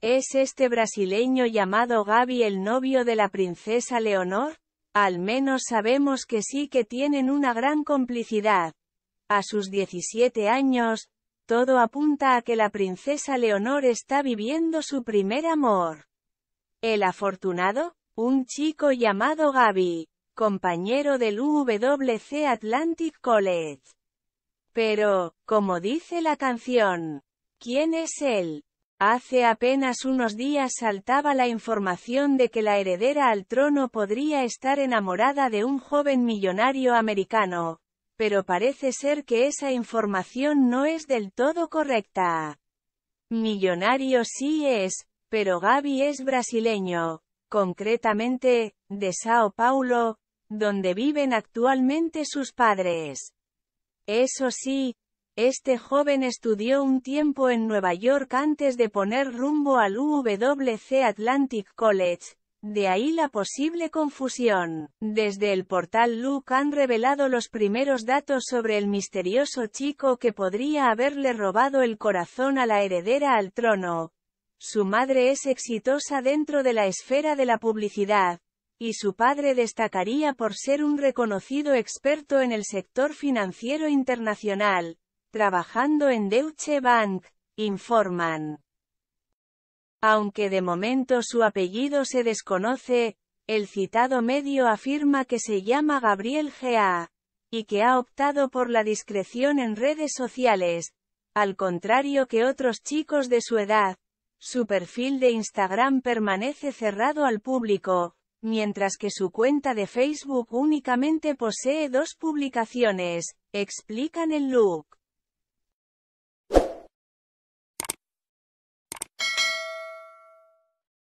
¿Es este brasileño llamado Gaby el novio de la princesa Leonor? Al menos sabemos que sí que tienen una gran complicidad. A sus 17 años, todo apunta a que la princesa Leonor está viviendo su primer amor. El afortunado, un chico llamado Gaby, compañero del UWC Atlantic College. Pero, como dice la canción, ¿quién es él? Hace apenas unos días saltaba la información de que la heredera al trono podría estar enamorada de un joven millonario americano, pero parece ser que esa información no es del todo correcta. Millonario sí es, pero Gaby es brasileño, concretamente, de Sao Paulo, donde viven actualmente sus padres. Eso sí, este joven estudió un tiempo en Nueva York antes de poner rumbo al UWC Atlantic College, de ahí la posible confusión. Desde el portal Luke han revelado los primeros datos sobre el misterioso chico que podría haberle robado el corazón a la heredera al trono. Su madre es exitosa dentro de la esfera de la publicidad, y su padre destacaría por ser un reconocido experto en el sector financiero internacional trabajando en Deutsche Bank, informan. Aunque de momento su apellido se desconoce, el citado medio afirma que se llama Gabriel G.A., y que ha optado por la discreción en redes sociales, al contrario que otros chicos de su edad. Su perfil de Instagram permanece cerrado al público, mientras que su cuenta de Facebook únicamente posee dos publicaciones, explican el look.